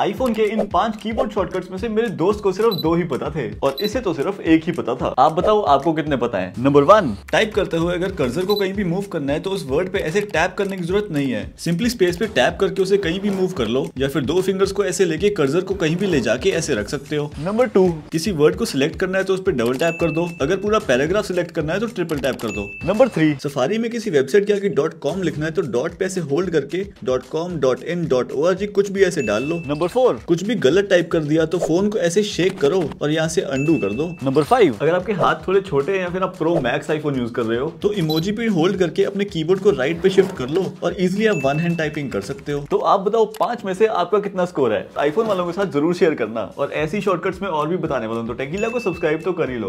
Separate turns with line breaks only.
iPhone के इन पांच keyboard shortcuts में से मेरे दोस्त को सिर्फ दो ही पता थे और इसे तो सिर्फ एक ही पता था आप बताओ आपको कितने पता है नंबर वन टाइप करते हुए अगर कर्जर को कहीं भी मूव करना है तो उस वर्ड पे ऐसे टैप करने की जरूरत नहीं है सिंपली स्पेस पे टैप करके उसे कहीं भी मूव कर लो या फिर दो फिंगर्स को ऐसे लेके कर्जर को कहीं भी ले जाके ऐसे रख सकते हो नंबर टू किसी वर्ड को सिलेक्ट करना है तो उस पर डबल टैप कर दो अगर पूरा पैराग्राफ सिलेक्ट करना है तो ट्रिपल टैप कर दो नंबर थ्री सफारी में किसी वेबसाइट के आगे डॉट कॉम लिखना है तो डॉट पे ऐसे होल्ड करके dot com dot in dot O R G कुछ भी ऐसे डाल लो नंबर फोर कुछ भी गलत टाइप कर दिया तो फोन को ऐसे शेक करो और यहाँ से अंडू कर दो नंबर फाइव अगर आपके हाथ थोड़े छोटे हैं या फिर आप प्रो मैक्स आईफोन यूज कर रहे हो तो इमोजी पे होल्ड करके अपने कीबोर्ड को राइट पे शिफ्ट कर लो और इजिली आप वन हैंड टाइपिंग कर सकते हो तो आप बताओ पांच में से आपका कितना स्कोर है आईफोन वालों के साथ जरूर शेयर करना और ऐसी शॉर्टकट्स में और भी बताने वालों तो टेकिला को सब्सक्राइब तो कर ही लो